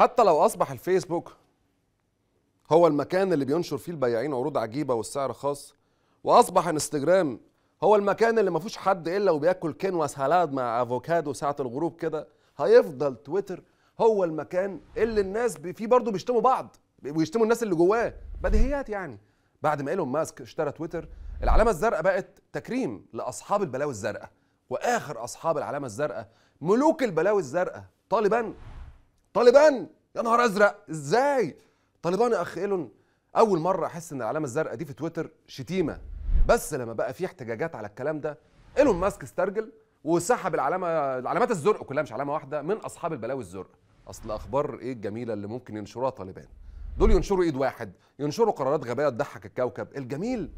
حتى لو اصبح الفيسبوك هو المكان اللي بينشر فيه البياعين عروض عجيبه والسعر خاص واصبح انستجرام هو المكان اللي ما فيهوش حد الا وبياكل كينوا سالاد مع افوكادو ساعه الغروب كده هيفضل تويتر هو المكان اللي الناس فيه برضه بيشتموا بعض ويشتموا الناس اللي جواه بديهيات يعني بعد ما ايلون ماسك اشترى تويتر العلامه الزرقاء بقت تكريم لاصحاب البلاوي الزرقاء واخر اصحاب العلامه الزرقاء ملوك البلاوي الزرقاء طالبان طالبان يا نهار ازرق ازاي طالبان يا اخ ايلون اول مره احس ان العلامه الزرقاء دي في تويتر شتيمه بس لما بقى في احتجاجات على الكلام ده ايلون ماسك استرجل وسحب العلامه العلامات الزرق كلها مش علامه واحده من اصحاب البلاوي الزرق اصل اخبار ايه الجميله اللي ممكن ينشرها طالبان دول ينشروا ايد واحد ينشروا قرارات غبيه تضحك الكوكب الجميل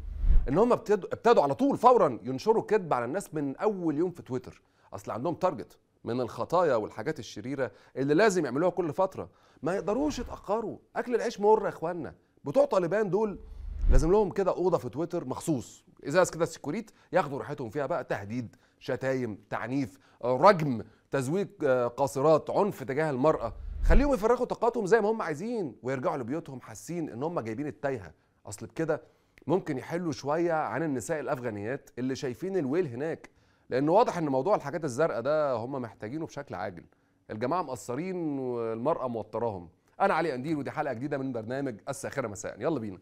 ان هم ابتدوا على طول فورا ينشروا كذب على الناس من اول يوم في تويتر اصل عندهم تارجت من الخطايا والحاجات الشريره اللي لازم يعملوها كل فتره ما يقدروش يتاخروا اكل العيش مر يا اخوانا بتوع طالبان دول لازم لهم كده اوضه في تويتر مخصوص ازاز كده سكوريت ياخدوا راحتهم فيها بقى تهديد شتايم تعنيف رجم تزويج آه، قاصرات عنف تجاه المراه خليهم يفرغوا طاقاتهم زي ما هم عايزين ويرجعوا لبيوتهم حاسين ان هم جايبين التايهه اصل بكده ممكن يحلوا شويه عن النساء الافغانيات اللي شايفين الويل هناك لان واضح ان موضوع الحاجات الزرقاء ده هم محتاجينه بشكل عاجل الجماعه مقصرين والمراه موتراهم انا علي اندير ودي حلقه جديده من برنامج الساخره مساء يلا بينا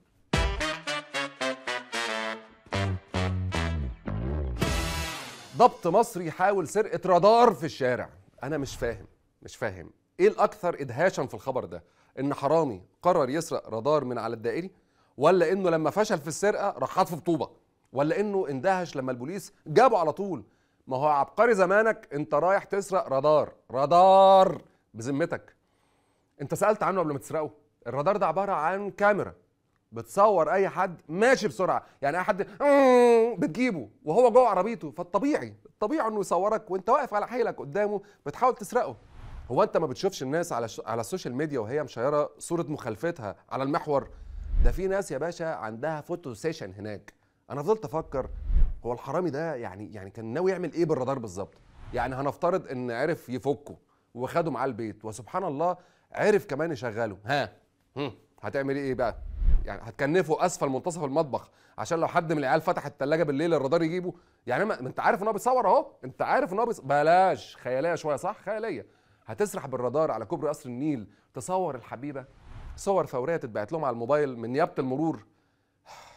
ضبط مصري يحاول سرقه رادار في الشارع انا مش فاهم مش فاهم ايه الاكثر ادهاشا في الخبر ده ان حرامي قرر يسرق رادار من على الدائري ولا انه لما فشل في السرقه راح في طوبه ولا انه اندهش لما البوليس جابه على طول ما هو عبقري زمانك انت رايح تسرق رادار رادار بذمتك انت سالت عنه قبل ما تسرقه الرادار ده عباره عن كاميرا بتصور اي حد ماشي بسرعه يعني اي حد بتجيبه وهو جوه عربيته فالطبيعي الطبيعي انه يصورك وانت واقف على حيلك قدامه بتحاول تسرقه هو انت ما بتشوفش الناس على على السوشيال ميديا وهي مشيره صوره مخالفتها على المحور ده في ناس يا باشا عندها فوتو سيشن هناك انا فضلت افكر هو الحرامي ده يعني يعني كان ناوي يعمل ايه بالرادار بالظبط يعني هنفترض ان عرف يفكه وخده معاه البيت وسبحان الله عرف كمان يشغله ها هم. هتعمل ايه بقى يعني هتكنفه اسفل منتصف المطبخ عشان لو حد من العيال فتح الثلاجه بالليل الرادار يجيبه يعني ما انت عارف ان هو بيصور اهو انت عارف ان هو بيص... بلاش خياليه شويه صح خياليه هتسرح بالرادار على كوبري قصر النيل تصور الحبيبه صور فوريه تتبعت لهم على الموبايل من نيابه المرور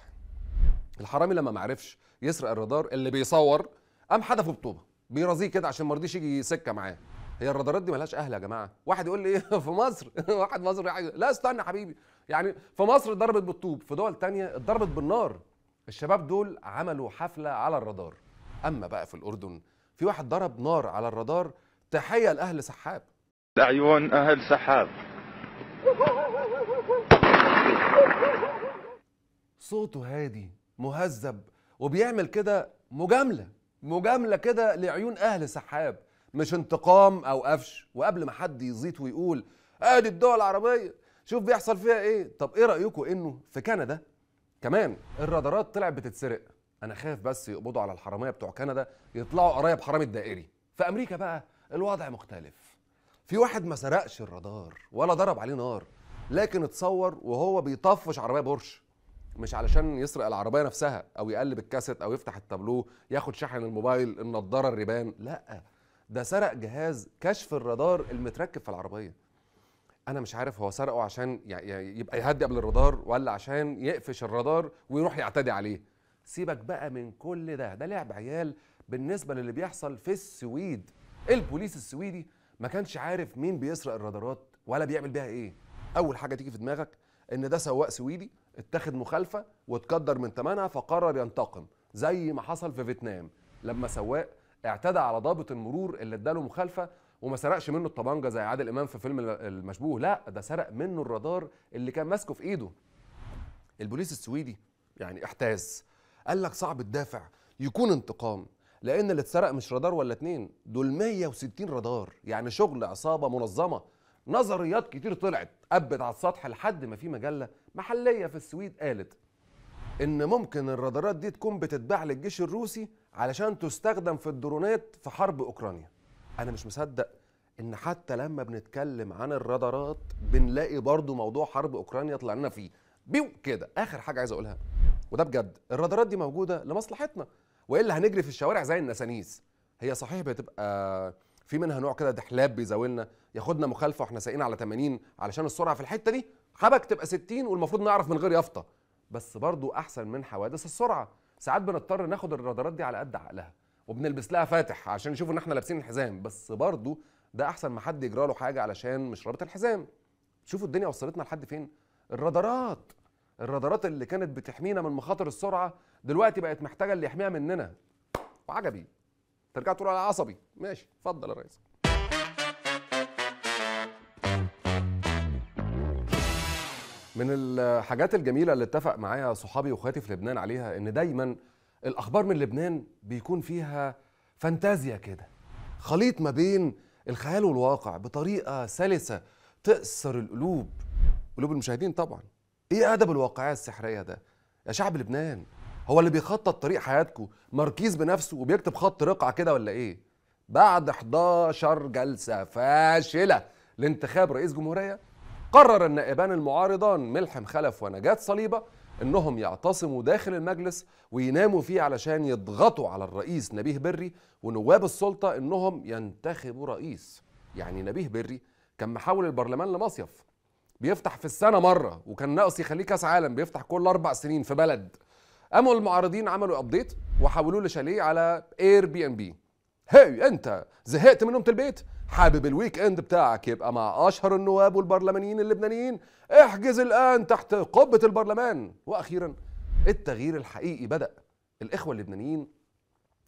الحرامي لما معرفش يسرق الرادار اللي بيصور قام حدفه بطوبه بيرازيه كده عشان ما رضيش يجي سكه معاه هي الرادارات دي ملهاش اهل يا جماعه واحد يقول لي ايه في مصر واحد مصري حاجه لا استنى حبيبي يعني في مصر اتضربت بالطوب في دول تانية اتضربت بالنار الشباب دول عملوا حفله على الرادار اما بقى في الاردن في واحد ضرب نار على الرادار تحيه لاهل سحاب لعيون اهل سحاب صوته هادي مهذب وبيعمل كده مجامله مجامله كده لعيون اهل سحاب مش انتقام او قفش وقبل ما حد يزيط ويقول ادي آه الدول العربيه شوف بيحصل فيها ايه طب ايه رايكم انه في كندا كمان الرادارات طلعت بتتسرق انا خايف بس يقبضوا على الحراميه بتوع كندا يطلعوا قرايب حرامي الدائري في امريكا بقى الوضع مختلف في واحد ما سرقش الرادار ولا ضرب عليه نار لكن اتصور وهو بيطفش عربيه بورش مش علشان يسرق العربيه نفسها او يقلب الكاسيت او يفتح التابلو ياخد شحن الموبايل النضاره الريبان لا ده سرق جهاز كشف الرادار المتركب في العربيه انا مش عارف هو سرقه عشان يبقى يهدي قبل الرادار ولا عشان يقفش الرادار ويروح يعتدي عليه سيبك بقى من كل ده ده لعب عيال بالنسبه للي بيحصل في السويد البوليس السويدي ما كانش عارف مين بيسرق الرادارات ولا بيعمل بيها ايه اول حاجه تيجي في دماغك ان ده سواق سويدي اتخذ مخالفه واتقدر من ثمنها فقرر ينتقم زي ما حصل في فيتنام لما سواق اعتدى على ضابط المرور اللي اداله مخالفه وما سرقش منه الطبانجه زي عادل امام في فيلم المشبوه لا ده سرق منه الرادار اللي كان ماسكه في ايده البوليس السويدي يعني احتاز قال لك صعب الدافع يكون انتقام لان اللي اتسرق مش رادار ولا اتنين دول 160 رادار يعني شغل عصابه منظمه نظريات كتير طلعت قبت على السطح لحد ما في مجله محلية في السويد قالت إن ممكن الرادارات دي تكون بتتباع للجيش الروسي علشان تستخدم في الدرونات في حرب أوكرانيا أنا مش مصدق إن حتى لما بنتكلم عن الرادارات بنلاقي برضو موضوع حرب أوكرانيا طلع لنا فيه بيو كده آخر حاجة عايز أقولها وده بجد الرادارات دي موجودة لمصلحتنا وإلا هنجري في الشوارع زي النسانيس هي صحيح بتبقى في منها نوع كده دحلاب بيزاولنا ياخدنا مخالفه واحنا سايقين على 80 علشان السرعه في الحته دي حبك تبقى 60 والمفروض نعرف من غير يافطه بس برضو احسن من حوادث السرعه ساعات بنضطر ناخد الرادارات دي على قد عقلها وبنلبس لها فاتح عشان يشوفوا ان احنا لابسين الحزام بس برضو ده احسن ما حد يجرى له حاجه علشان مش رابط الحزام شوفوا الدنيا وصلتنا لحد فين الرادارات الرادارات اللي كانت بتحمينا من مخاطر السرعه دلوقتي بقت محتاجه اللي يحميها مننا وعجبي ترجع تقول على عصبي ماشي اتفضل يا ريس من الحاجات الجميله اللي اتفق معايا صحابي واخواتي في لبنان عليها ان دايما الاخبار من لبنان بيكون فيها فانتازيا كده خليط ما بين الخيال والواقع بطريقه سلسه تأسر القلوب قلوب المشاهدين طبعا ايه ادب الواقعيه السحريه ده يا شعب لبنان هو اللي بيخطط طريق حياتكم مركيز بنفسه وبيكتب خط رقعه كده ولا ايه بعد 11 جلسه فاشله لانتخاب رئيس جمهوريه قرر النائبان المعارضان ملحم خلف ونجاة صليبة انهم يعتصموا داخل المجلس ويناموا فيه علشان يضغطوا على الرئيس نبيه بري ونواب السلطه انهم ينتخبوا رئيس يعني نبيه بري كان محول البرلمان لمصيف بيفتح في السنه مره وكان ناقص يخليه كاس عالم بيفتح كل اربع سنين في بلد قاموا المعارضين عملوا ابديت وحولوه لشاليه على اير بي ام بي هاي انت زهقت من نومه البيت حابب الويك اند بتاعك يبقى مع اشهر النواب والبرلمانيين اللبنانيين احجز الان تحت قبه البرلمان واخيرا التغيير الحقيقي بدا الاخوه اللبنانيين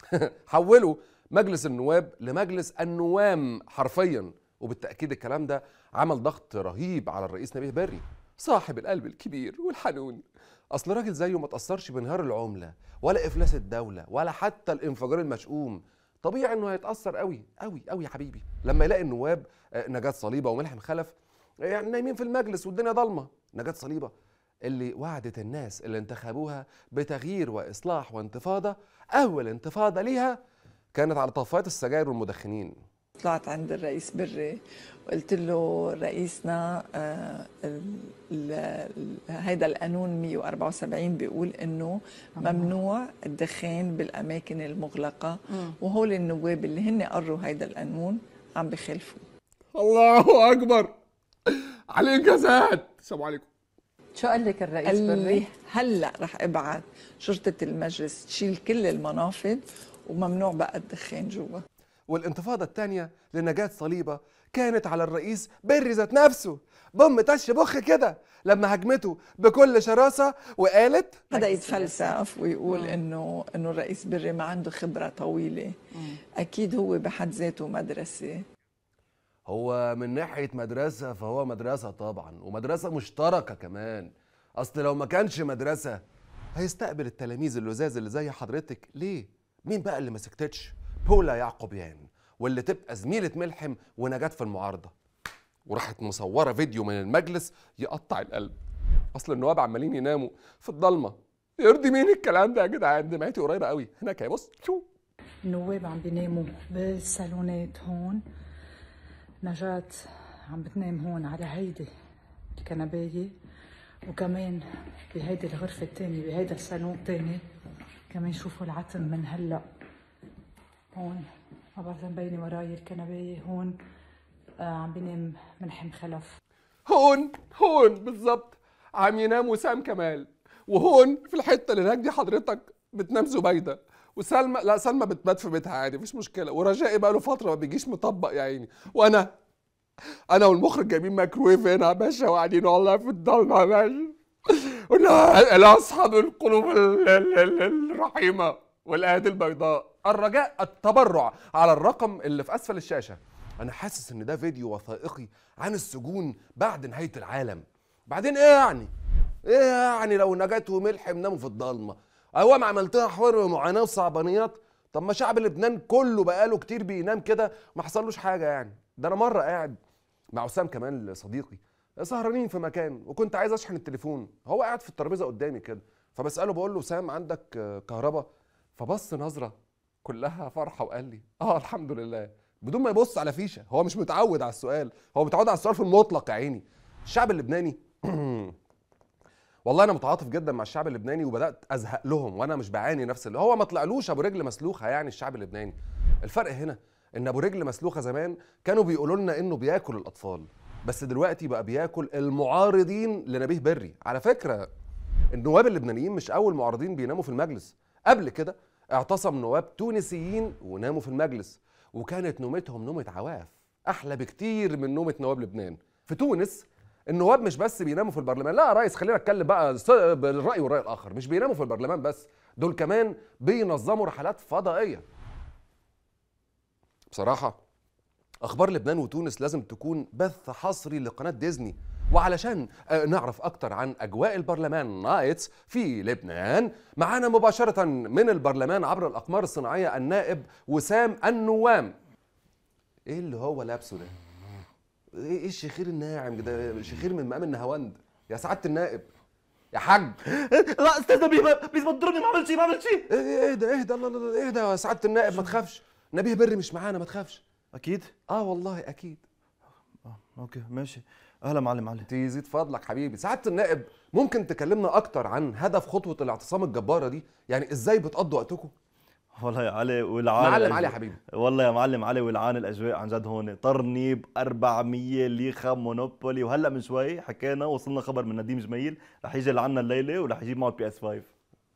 حولوا مجلس النواب لمجلس النوام حرفيا وبالتاكيد الكلام ده عمل ضغط رهيب على الرئيس نبيه بري صاحب القلب الكبير والحنون اصل راجل زيه ما تاثرش بانهيار العمله ولا افلاس الدوله ولا حتى الانفجار المشؤوم طبيعي انه هيتاثر قوي قوي قوي يا حبيبي لما يلاقي النواب آه، نجاة صليبه وملحم خلف يعني نايمين في المجلس والدنيا ضلمه نجاة صليبه اللي وعدت الناس اللي انتخبوها بتغيير واصلاح وانتفاضه اول انتفاضه ليها كانت على طفايات السجاير والمدخنين طلعت عند الرئيس بري وقلت له رئيسنا آه، هيدا القانون 174 بيقول انه ممنوع الدخان بالاماكن المغلقه وهول النواب اللي هن قروا هيدا القانون عم بخالفوه الله اكبر عليك الانجازات السلام عليكم شو قال لك الرئيس قال لي هلا رح ابعث شرطه المجلس تشيل كل المنافذ وممنوع بقى الدخان جوا والانتفاضة الثانية لنجاة صليبة كانت على الرئيس بري ذات نفسه بم تش بخ كده لما هجمته بكل شراسة وقالت بدأ يتفلسف ويقول انه انه الرئيس بري ما عنده خبرة طويلة اكيد هو بحد ذاته مدرسة هو من ناحية مدرسة فهو مدرسة طبعا ومدرسة مشتركة كمان أصل لو ما كانش مدرسة هيستقبل التلاميذ اللزاز اللي زي حضرتك ليه؟ مين بقى اللي ما سكتتش؟ بولا يعقوبيان واللي تبقى زميلة ملحم ونجاة في المعارضة وراحت مصورة فيديو من المجلس يقطع القلب أصل النواب عمالين يناموا في الضلمة يرضي مين الكلام ده يا جدعان دمعتي قريبة قوي هناك يا بص شو النواب عم بيناموا بالصالونات هون نجاة عم بتنام هون على هيدي الكنباية وكمان بهيدي الغرفة الثانية بهيدا الصالون الثاني كمان شوفوا العتم من هلأ هون ما بعرف مبينة وراي الكنباية هون آه عم بينام منحم خلف هون هون بالظبط عم ينام وسام كمال وهون في الحته اللي هناك دي حضرتك بتنام زبيده وسلمى لا سلمى بتبات في بيتها عادي مفيش مشكله ورجائي بقى له فتره ما بيجيش مطبق يا عيني وانا انا والمخرج جايبين مايكرويف هنا يا باشا وقاعدين والله في الضلمه يا باشا لا اصحاب القلوب الرحيمه والايادي البيضاء الرجاء التبرع على الرقم اللي في اسفل الشاشه انا حاسس ان ده فيديو وثائقي عن السجون بعد نهايه العالم بعدين ايه يعني ايه يعني لو نجاة وملح ناموا في الضلمه هو ما عملتها حوار ومعاناه وصعبانيات طب ما شعب لبنان كله بقاله كتير بينام كده ما حصلوش حاجه يعني ده انا مره قاعد مع وسام كمان صديقي سهرانين في مكان وكنت عايز اشحن التليفون هو قاعد في الترابيزه قدامي كده فبساله بقول له سام عندك كهرباء فبص نظره كلها فرحه وقال لي اه الحمد لله بدون ما يبص على فيشه هو مش متعود على السؤال هو متعود على السؤال في المطلق يا عيني الشعب اللبناني والله انا متعاطف جدا مع الشعب اللبناني وبدات ازهق لهم وانا مش بعاني نفس اللي هو ما طلعلوش ابو رجل مسلوخه يعني الشعب اللبناني الفرق هنا ان ابو رجل مسلوخه زمان كانوا بيقولوا لنا انه بياكل الاطفال بس دلوقتي بقى بياكل المعارضين لنبيه بري على فكره النواب اللبنانيين مش اول معارضين بيناموا في المجلس قبل كده اعتصم نواب تونسيين وناموا في المجلس وكانت نومتهم نومة عواف أحلى بكتير من نومة نواب لبنان في تونس النواب مش بس بيناموا في البرلمان لا يا ريس خلينا اتكلم بقى بالراي والراي الاخر مش بيناموا في البرلمان بس دول كمان بينظموا رحلات فضائيه بصراحه اخبار لبنان وتونس لازم تكون بث حصري لقناه ديزني وعلشان آه، نعرف أكتر عن أجواء البرلمان نايتس في لبنان معانا مباشرة من البرلمان عبر الأقمار الصناعية النائب وسام النوام إيه اللي هو لابسه ده؟ إيه, إيه الشخير الناعم ده؟ شخير من مقام النهاوند يا سعادة النائب يا حاج لا استاذ نبيه بليز ما عملش ما اعملش ما اعملش إيه، اهدى اهدى إيه لا الله اهدى يا سعاده النائب ما تخافش نبيه بري مش معانا ما تخافش اكيد اه والله اكيد آه، اوكي ماشي اهلا معلم تي يزيد فضلك حبيبي سعاده النائب ممكن تكلمنا اكتر عن هدف خطوه الاعتصام الجباره دي يعني ازاي بتقضوا وقتكم والله يا علي والعان معلم علي حبيبي والله يا معلم علي والعان الاجواء عن جد هون طرنيب 400 ليخا مونوبولي وهلا من شوي حكينا وصلنا خبر من نديم جميل رح يجي لعنا الليله ورح يجيب معه بي اس 5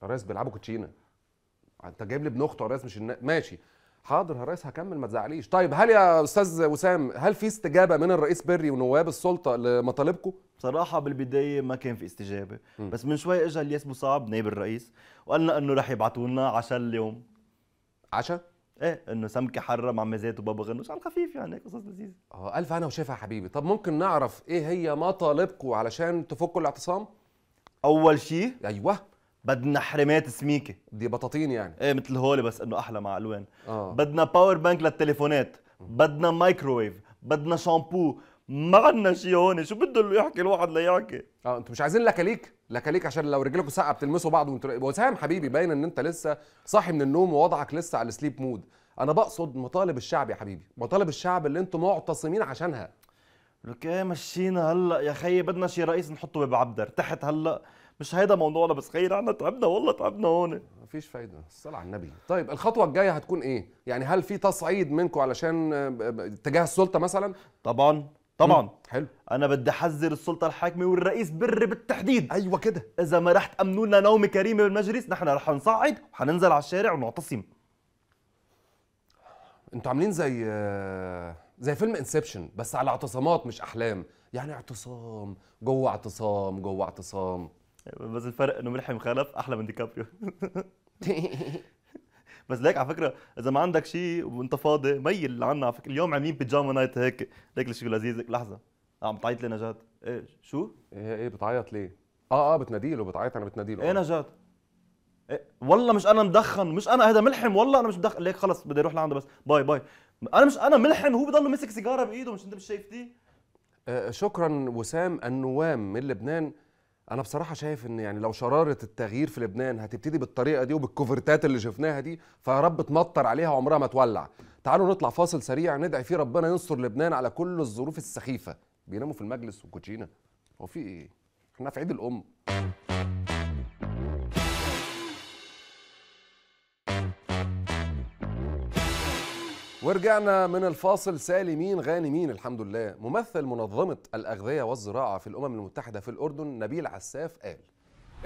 ريس بيلعبوا كوتشينه انت جايب لي ابن اخته ريس مش النا... ماشي حاضر يا ريس هكمل ما تزعليش طيب هل يا استاذ وسام هل في استجابه من الرئيس بري ونواب السلطه لمطالبكم بصراحه بالبدايه ما كان في استجابه م. بس من شوي اجى الياس مصعب نائب الرئيس وقالنا انه رح يبعثوا لنا عشاء اليوم عشاء ايه انه سمكه حره مع مزيت وبابا غنوش على الخفيف يعني قصص لذيذه اه الف انا وشافها حبيبي طب ممكن نعرف ايه هي مطالبكم علشان تفكوا الاعتصام اول شيء ايوه بدنا حريمات سميكه دي بطاطين يعني ايه مثل هول بس انه احلى مع الوان آه. بدنا باور بانك للتليفونات بدنا مايكروويف بدنا شامبو ما عندنا شيء هون شو بده يحكي الواحد ليحكي اه انتوا مش عايزين لكاليك لكاليك عشان لو رجلكم ساقعه بتلمسوا بعض وانتوا وسام حبيبي باين ان انت لسه صاحي من النوم ووضعك لسه على السليب مود انا بقصد مطالب الشعب يا حبيبي مطالب الشعب اللي انتم معتصمين عشانها لك ايه مشينا هلا يا خيي بدنا شي رئيس نحطه ببعبدر تحت هلا مش هيدا موضوعنا بس خير عنا تعبنا والله تعبنا هون مفيش فايده الصلاه على النبي طيب الخطوه الجايه هتكون ايه يعني هل في تصعيد منكم علشان اتجاه آه، آه، السلطه مثلا طبعا طبعا مم. حلو انا بدي احذر السلطه الحاكمه والرئيس بري بالتحديد ايوه كده اذا ما رح تامنوا لنا نومه كريمه بالمجلس نحن رح نصعد وحننزل على الشارع ونعتصم انتوا عاملين زي آه، زي فيلم انسبشن بس على اعتصامات مش احلام يعني اعتصام جوه اعتصام جوه اعتصام بس الفرق انه ملحم خلف احلى من ديكابريو بس ليك على فكره اذا ما عندك شيء وانت فاضي ميل عنا على فكره اليوم عاملين بيجاما نايت هيك ليك الشيء لذيذ لحظه عم تعيط لي نجاة ايه شو؟ ايه ايه بتعيط ليه؟ اه اه بتناديله بتعيط انا بتناديله ايه نجاة إيه والله مش انا مدخن مش انا هذا ملحم والله انا مش مدخن ليك خلص بدي اروح لعنده بس باي باي انا مش انا ملحم هو بضل ماسك سيجاره بايده مش انت مش شايفتيه؟ آه شكرا وسام النوام من لبنان انا بصراحه شايف ان يعني لو شراره التغيير في لبنان هتبتدي بالطريقه دي وبالكوفرتات اللي شفناها دي فيا رب تمطر عليها عمرها ما تولع تعالوا نطلع فاصل سريع ندعي فيه ربنا ينصر لبنان على كل الظروف السخيفه بيناموا في المجلس والكوتشينه هو في ايه احنا في عيد الام ورجعنا من الفاصل سالمين غانمين الحمد لله ممثل منظمة الأغذية والزراعة في الأمم المتحدة في الأردن نبيل عساف قال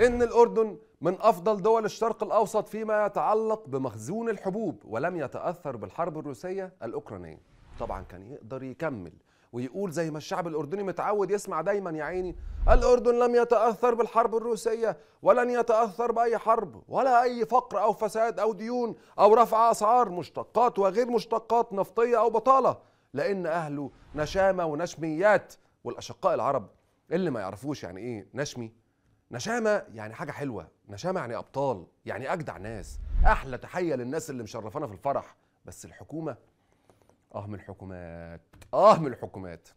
إن الأردن من أفضل دول الشرق الأوسط فيما يتعلق بمخزون الحبوب ولم يتأثر بالحرب الروسية الأوكرانية طبعا كان يقدر يكمل ويقول زي ما الشعب الأردني متعود يسمع دايما يا عيني الأردن لم يتأثر بالحرب الروسية ولن يتأثر بأي حرب ولا أي فقر أو فساد أو ديون أو رفع أسعار مشتقات وغير مشتقات نفطية أو بطالة لأن أهله نشامة ونشميات والأشقاء العرب اللي ما يعرفوش يعني إيه نشمي نشامة يعني حاجة حلوة نشامة يعني أبطال يعني أجدع ناس أحلى تحية للناس اللي مشرفانا في الفرح بس الحكومة اه من الحكومات اه من الحكومات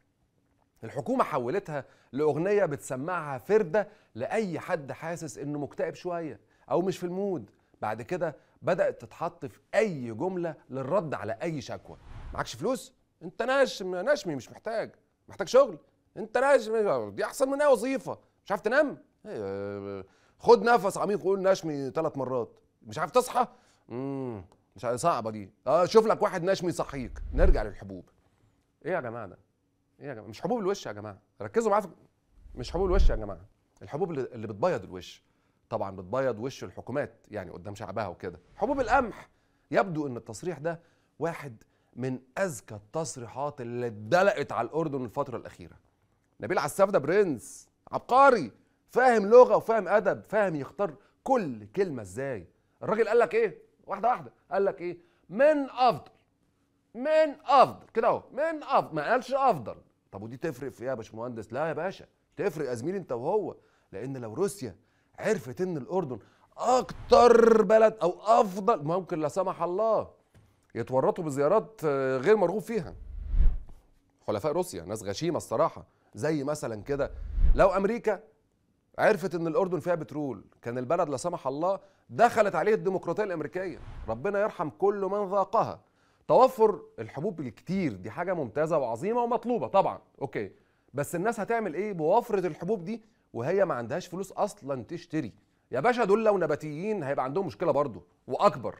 الحكومة حولتها لأغنية بتسمعها فردة لأي حد حاسس إنه مكتئب شوية أو مش في المود بعد كده بدأت تتحط في أي جملة للرد على أي شكوى معكش فلوس؟ أنت ناشم ناشمي مش محتاج محتاج شغل أنت ناشم دي أحسن من أي وظيفة مش عارف تنام إيه، آه، خد نفس عميق وقول ناشمي ثلاث مرات مش عارف تصحى؟ امم مش صعبه دي اه شوف لك واحد نشمي يصحيك نرجع للحبوب ايه يا جماعه ده ايه يا جماعه مش حبوب الوش يا جماعه ركزوا معايا مش حبوب الوش يا جماعه الحبوب اللي بتبيض الوش طبعا بتبيض وش الحكومات يعني قدام شعبها وكده حبوب القمح يبدو ان التصريح ده واحد من اذكى التصريحات اللي اتدلقت على الاردن الفتره الاخيره نبيل عساف ده برنس عبقري فاهم لغه وفاهم ادب فاهم يختار كل كلمه ازاي الراجل قال لك ايه واحده واحده قال لك ايه من افضل من افضل كده اهو من افضل ما قالش افضل طب ودي تفرق في ايه يا باشمهندس لا يا باشا تفرق يا زميلي انت وهو لان لو روسيا عرفت ان الاردن اكتر بلد او افضل ممكن لا سمح الله يتورطوا بزيارات آه، غير مرغوب فيها حلفاء روسيا ناس غشيمه الصراحه زي مثلا كده لو امريكا عرفت ان الاردن فيها بترول كان البلد لا سمح الله دخلت عليه الديمقراطيه الامريكيه ربنا يرحم كل من ذاقها توفر الحبوب الكتير دي حاجه ممتازه وعظيمه ومطلوبه طبعا اوكي بس الناس هتعمل ايه بوفره الحبوب دي وهي ما عندهاش فلوس اصلا تشتري يا باشا دول لو نباتيين هيبقى عندهم مشكله برضه واكبر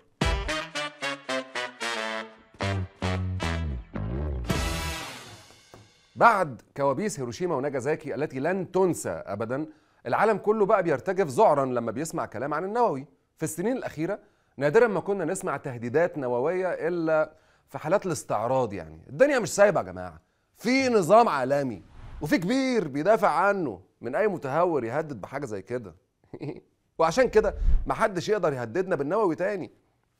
بعد كوابيس هيروشيما وناجازاكي التي لن تنسى ابدا العالم كله بقى بيرتجف ذعرا لما بيسمع كلام عن النووي في السنين الأخيرة نادرا ما كنا نسمع تهديدات نووية إلا في حالات الاستعراض يعني الدنيا مش سايبة يا جماعة في نظام عالمي وفي كبير بيدافع عنه من أي متهور يهدد بحاجة زي كده وعشان كده محدش يقدر يهددنا بالنووي تاني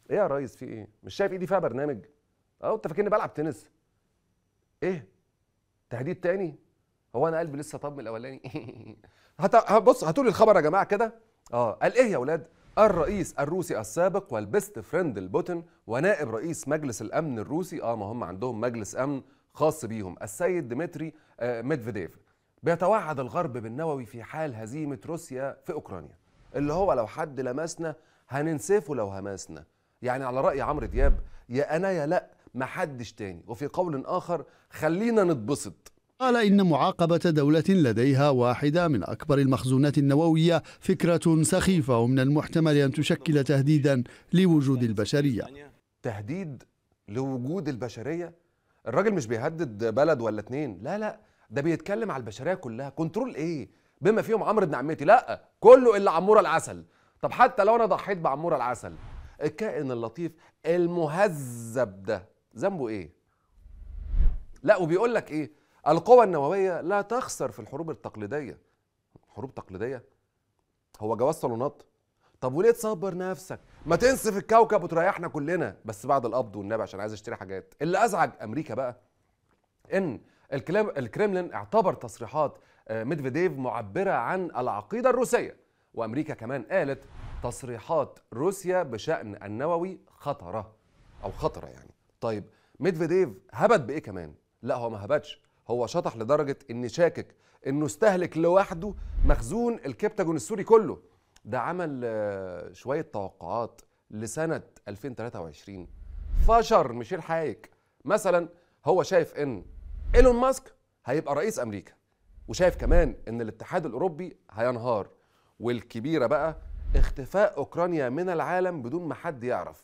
ايه يا ريس في ايه مش شايف ايدي فيها برنامج اه انت فاكرني بلعب تنس ايه تهديد تاني هو انا قلبي لسه طب من الاولاني هت... بص هتقولي الخبر يا جماعه كده اه قال ايه يا ولاد الرئيس الروسي السابق والبيست فريند لبوتين ونائب رئيس مجلس الامن الروسي اه ما هم عندهم مجلس امن خاص بيهم السيد ديمتري آه ميدفيديف بيتوعد الغرب بالنووي في حال هزيمه روسيا في اوكرانيا اللي هو لو حد لمسنا هننسفه لو همسنا يعني على راي عمرو دياب يا انا يا لا محدش تاني وفي قول اخر خلينا نتبسط قال إن معاقبة دولة لديها واحدة من أكبر المخزونات النووية فكرة سخيفة ومن المحتمل أن تشكل تهديدا لوجود البشرية تهديد لوجود البشرية الراجل مش بيهدد بلد ولا اتنين لا لا ده بيتكلم على البشرية كلها كنترول ايه بما فيهم عمرو بن عمتي لا كله إلا عمورة العسل طب حتى لو أنا ضحيت بعمورة العسل الكائن اللطيف المهذب ده ذنبه ايه لا وبيقول لك ايه القوى النووية لا تخسر في الحروب التقليدية حروب تقليدية هو جواز صالونات طب وليه تصبر نفسك ما تنسف الكوكب وتريحنا كلنا بس بعد القبض والنبي عشان عايز اشتري حاجات اللي ازعج امريكا بقى ان الكريملين اعتبر تصريحات آه، ميدفيديف معبره عن العقيده الروسيه وامريكا كمان قالت تصريحات روسيا بشان النووي خطره او خطره يعني طيب ميدفيديف هبت بايه كمان لا هو ما هبتش هو شطح لدرجه إن شاكك انه استهلك لوحده مخزون الكبتاجون السوري كله ده عمل آه، شويه توقعات لسنه 2023 فشر ميشيل حايك مثلا هو شايف ان ايلون ماسك هيبقى رئيس امريكا وشايف كمان ان الاتحاد الاوروبي هينهار والكبيره بقى اختفاء اوكرانيا من العالم بدون ما حد يعرف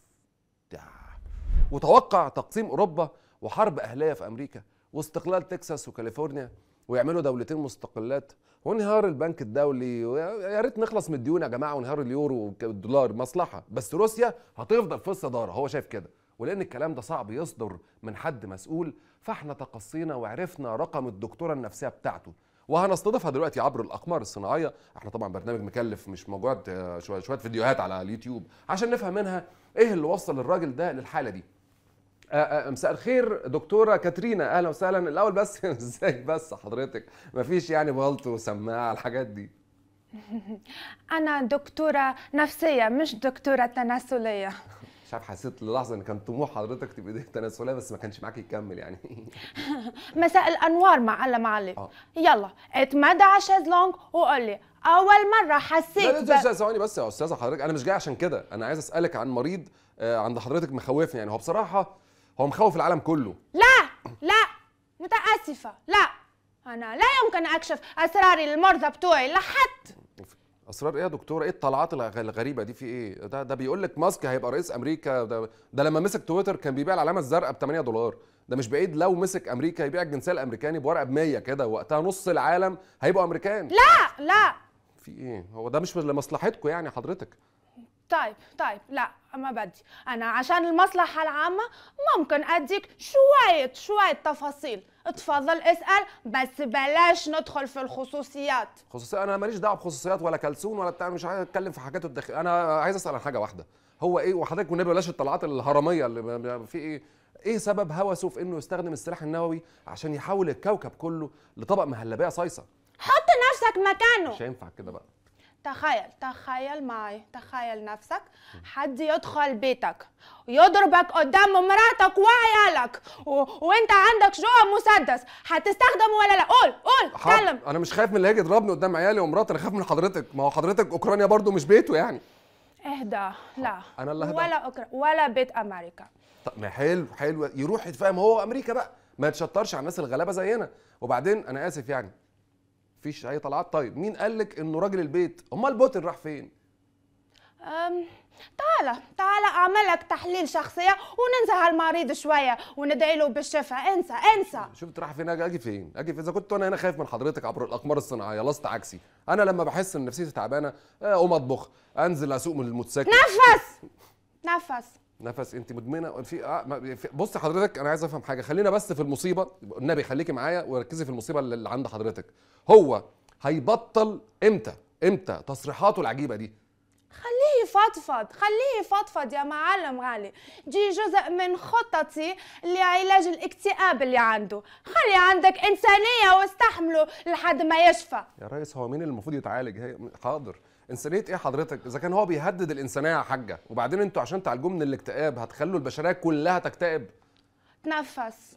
وتوقع تقسيم اوروبا وحرب اهليه في امريكا واستقلال تكساس وكاليفورنيا ويعملوا دولتين مستقلات وانهار البنك الدولي يا ريت نخلص من الديون يا جماعه وانهار اليورو والدولار مصلحه بس روسيا هتفضل في الصداره هو شايف كده ولان الكلام ده صعب يصدر من حد مسؤول فاحنا تقصينا وعرفنا رقم الدكتوره النفسيه بتاعته وهنستضيفها دلوقتي عبر الاقمار الصناعيه احنا طبعا برنامج مكلف مش موجود شويه شويه فيديوهات على اليوتيوب عشان نفهم منها ايه اللي وصل الراجل ده للحاله دي آه، آه، مساء الخير دكتوره كاترينا اهلا وسهلا الاول بس ازيك بس حضرتك مفيش يعني بالطو وسماعه الحاجات دي انا دكتوره نفسيه مش دكتوره تناسليه مش عارف حسيت للحظه ان كان طموح حضرتك تبقى تناسليه بس ما كانش معاكي يكمل يعني مساء الانوار معلم علي آه. يلا اتمدى على لونج وقول لي اول مره حسيت لا لا ثواني بس يا استاذه حضرتك انا مش جاي عشان كده انا عايز اسالك عن مريض عند حضرتك مخوفني يعني هو بصراحه هو مخوف العالم كله لا لا متاسفه لا انا لا يمكن اكشف أسراري للمرضى بتوعي لحد اسرار ايه يا دكتوره ايه الطلعات الغريبه دي في ايه ده ده بيقول لك ماسك هيبقى رئيس امريكا ده, ده لما مسك تويتر كان بيبيع العلامه الزرقاء ب 8 دولار ده مش بعيد لو مسك امريكا يبيع الجنسيه الامريكاني بورقه ب 100 كده وقتها نص العالم هيبقوا امريكان لا لا في ايه هو ده مش لمصلحتكم يعني حضرتك طيب طيب لا ما بدي انا عشان المصلحه العامه ممكن اديك شويه شويه تفاصيل اتفضل اسال بس بلاش ندخل في الخصوصيات خصوصيات انا ماليش دعوه بخصوصيات ولا كلسون ولا بتاع مش عايز اتكلم في حاجاته الداخليه انا عايز اسال عن حاجه واحده هو ايه وحضرتك والنبي بلاش الطلعات الهرميه اللي في ايه ايه سبب هوسه في انه يستخدم السلاح النووي عشان يحول الكوكب كله لطبق مهلبيه صيصه حط نفسك مكانه مش هينفع كده بقى تخيل تخيل معايا تخيل نفسك حد يدخل بيتك يضربك قدام مراتك وعيالك و... وانت عندك جوه مسدس هتستخدمه ولا لا قول قول اتكلم انا مش خايف من اللي هيجي يضربني قدام عيالي ومراتي انا خايف من حضرتك ما هو حضرتك اوكرانيا برضو مش بيته يعني اهدى لا انا اللي هدأ. ولا أكرا... ولا بيت امريكا طب ما حلو حلو يروح يتفاهم هو امريكا بقى ما يتشطرش على الناس الغلابه زينا وبعدين انا اسف يعني مفيش اي طلعات طيب مين قال لك انه راجل البيت امال بوتن راح فين أم... تعال تعال اعمل لك تحليل شخصيه وننزه المريض شويه وندعي له بالشفاء انسى انسى شفت راح فين اجي فين اجي فين اذا كنت انا هنا خايف من حضرتك عبر الاقمار الصناعيه لست عكسي انا لما بحس ان نفسيتي تعبانه آه، اقوم اطبخ انزل اسوق من الموتوسيكل نفس نفس نفس انت مدمنه في بصي آه، بص حضرتك انا عايز افهم حاجه خلينا بس في المصيبه النبي خليكي معايا وركزي في المصيبه اللي عند حضرتك هو هيبطل امتى امتى تصريحاته العجيبه دي خليه يفضفض خليه يفضفض يا معلم غالي دي جزء من خطتي لعلاج الاكتئاب اللي عنده خلي عندك انسانيه واستحمله لحد ما يشفى يا ريس هو مين اللي المفروض يتعالج هي حاضر انسانيه ايه حضرتك اذا كان هو بيهدد الانسانيه يا حاجه وبعدين انتوا عشان تعالجوه من الاكتئاب هتخلوا البشريه كلها تكتئب تنفس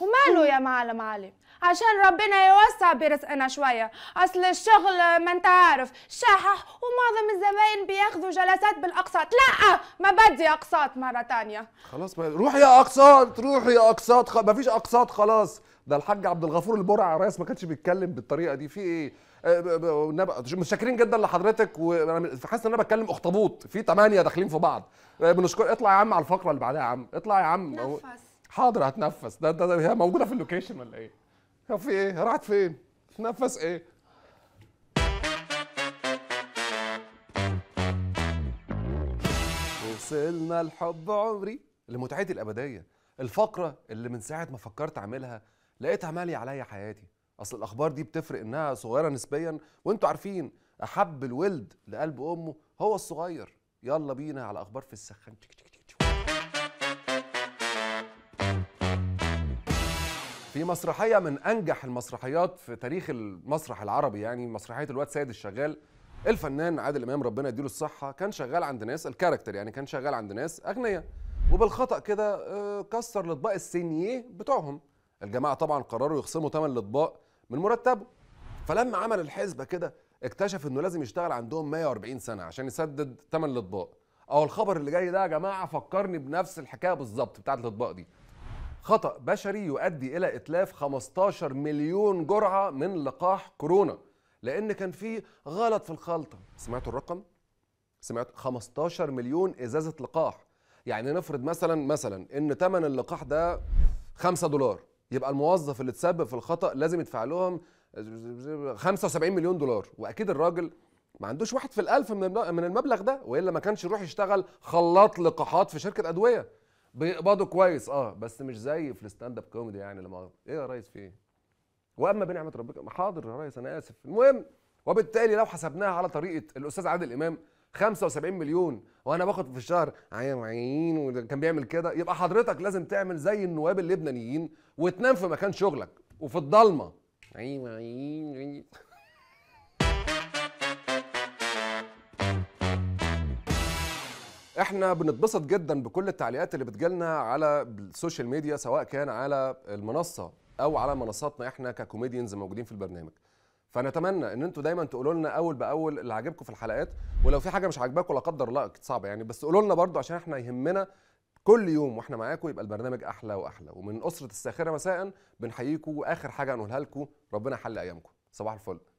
وماله يا معلم علي عشان ربنا يوسع برزقنا شوية أصل الشغل ما أنت عارف شاحح ومعظم الزباين بياخذوا جلسات بالأقساط لا ما بدي أقساط مرة تانية خلاص ما... روحي يا أقساط روحي يا أقساط خ... مفيش أقساط خلاص ده الحاج عبد الغفور البرع الرئيس ما كانش بيتكلم بالطريقة دي في إيه آه، متشكرين جدا لحضرتك وانا حاسس ان انا بتكلم اخطبوط في ثمانيه داخلين في بعض آه، بنشكر اطلع يا عم على الفقره اللي بعدها يا عم اطلع يا عم نفس. حاضر هتنفس ده, ده, ده هي موجوده في اللوكيشن ولا ايه؟ طب في ايه؟ راحت فين؟ تنفس ايه؟ وصلنا الحب عمري لمتعتي الابديه الفقره اللي من ساعه ما فكرت اعملها لقيتها ماليه عليا حياتي اصل الاخبار دي بتفرق انها صغيره نسبيا وانتوا عارفين احب الولد لقلب امه هو الصغير يلا بينا على اخبار في السخان في مسرحيه من انجح المسرحيات في تاريخ المسرح العربي يعني مسرحيه الواد سيد الشغال الفنان عادل امام ربنا يديله الصحه كان شغال عند ناس الكاركتر يعني كان شغال عند ناس اغنياء وبالخطا كده آه، كسر الاطباق السينيه بتوعهم الجماعه طبعا قرروا يخصموا ثمن الاطباق من مرتبه فلما عمل الحسبه كده اكتشف انه لازم يشتغل عندهم 140 سنه عشان يسدد ثمن الاطباق اهو الخبر اللي جاي ده يا جماعه فكرني بنفس الحكايه بالظبط بتاعت الاطباق دي خطا بشري يؤدي الى اتلاف 15 مليون جرعه من لقاح كورونا لان كان في غلط في الخلطه سمعتوا الرقم سمعت 15 مليون ازازه لقاح يعني نفرض مثلا مثلا ان ثمن اللقاح ده 5 دولار يبقى الموظف اللي اتسبب في الخطا لازم يدفع لهم 75 مليون دولار واكيد الراجل ما عندوش واحد في الالف من المبلغ ده والا ما كانش يروح يشتغل خلاط لقاحات في شركه ادويه بيقبضوا كويس اه بس مش زي في الستاند اب كوميدي يعني لما ايه يا ريس في ايه واما بنعمه ربك حاضر يا ريس انا اسف المهم وبالتالي لو حسبناها على طريقه الاستاذ عادل امام 75 مليون وانا باخد في الشهر عين وعين وكان بيعمل كده يبقى حضرتك لازم تعمل زي النواب اللبنانيين وتنام في مكان شغلك وفي الضلمه عين عين احنا بنتبسط جدا بكل التعليقات اللي بتجيلنا على السوشيال ميديا سواء كان على المنصه او على منصاتنا احنا ككوميديانز موجودين في البرنامج فنتمنى ان انتوا دايما تقولوا لنا اول باول اللي عاجبكم في الحلقات ولو في حاجه مش عاجباكم لا قدر الله اكيد صعبه يعني بس قولوا لنا برضو عشان احنا يهمنا كل يوم واحنا معاكم يبقى البرنامج احلى واحلى ومن اسره الساخره مساء بنحييكم واخر حاجه هنقولها لكم ربنا يحلي ايامكم صباح الفل